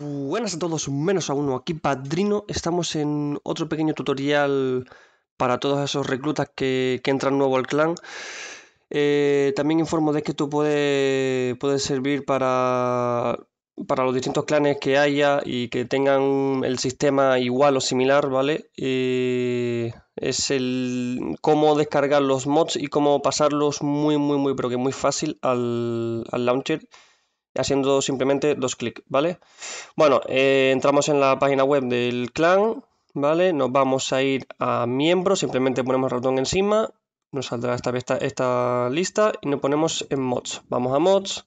Buenas a todos, menos a uno, aquí Padrino, estamos en otro pequeño tutorial para todos esos reclutas que, entran nuevo al clan. Eh, también informo de que esto puede, servir para, para los distintos clanes que haya y que tengan el sistema igual o similar, ¿vale? Eh, es el cómo descargar los mods y cómo pasarlos muy, muy, muy, pero que muy fácil al, al launcher haciendo simplemente dos clics, ¿vale? Bueno, eh, entramos en la página web del clan, ¿vale? Nos vamos a ir a miembros, simplemente ponemos ratón encima, nos saldrá esta, lista y nos ponemos en mods. Vamos a mods,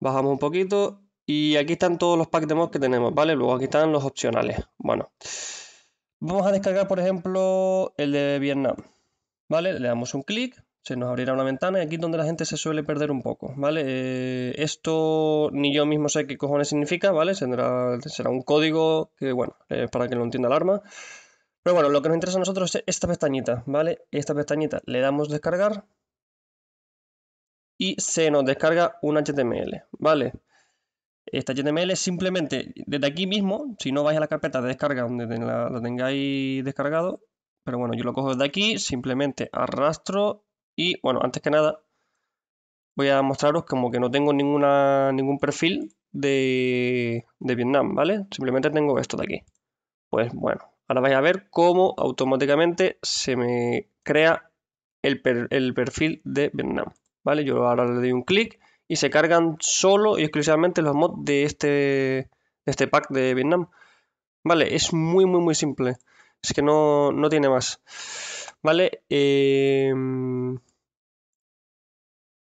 bajamos un poquito y aquí están todos los packs de mods que tenemos, ¿vale? Luego aquí están los opcionales. Bueno, vamos a descargar, por ejemplo, el de Vietnam, ¿vale? Le damos un clic se nos abrirá una ventana y aquí es donde la gente se suele perder un poco, ¿vale? Eh, esto ni yo mismo sé qué cojones significa, ¿vale? Será, un código que, bueno, para que lo entienda el arma. Pero bueno, lo que nos interesa a nosotros es esta pestañita, ¿vale? Esta pestañita le damos descargar y se nos descarga un HTML, ¿vale? Este HTML simplemente desde aquí mismo, si no vais a la carpeta de descarga donde la, la tengáis descargado, pero bueno, yo lo cojo desde aquí, simplemente arrastro y bueno, antes que nada, voy a mostraros como que no tengo ninguna, ningún perfil de, Vietnam, ¿vale? Simplemente tengo esto de aquí. Pues bueno, ahora vais a ver cómo automáticamente se me crea el, perfil de Vietnam, ¿vale? Yo ahora le doy un clic y se cargan solo y exclusivamente los mods de este, este pack de Vietnam. Vale, es muy, muy, muy simple. Es que no, no tiene más. ¿vale? Em,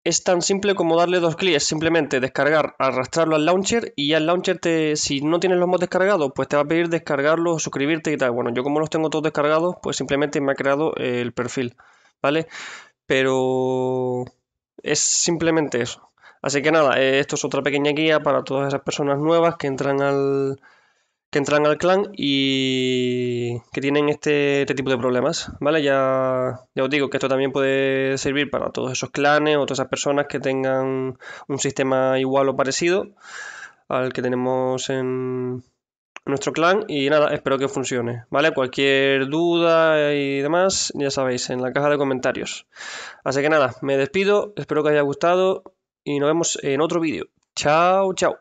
es tan simple como darle dos clics, simplemente descargar, arrastrarlo al launcher y ya el launcher, te, si no tienes los mods descargados, pues te va a pedir descargarlos, suscribirte y tal. Bueno, yo como los tengo todos descargados, pues simplemente me ha creado el perfil, ¿vale? Pero es simplemente eso. Así que nada, eh, esto es otra pequeña guía para todas esas personas nuevas que entran al, que entran al clan y que tienen este, este, tipo de problemas, ¿vale? Ya, ya, os digo que esto también puede servir para todos esos clanes o todas esas personas que tengan un sistema igual o parecido al que tenemos en nuestro clan y nada, espero que funcione, ¿vale? Cualquier duda y demás, ya sabéis, en la caja de comentarios. Así que nada, me despido, espero que os haya gustado y nos vemos en otro vídeo. Chao, chao.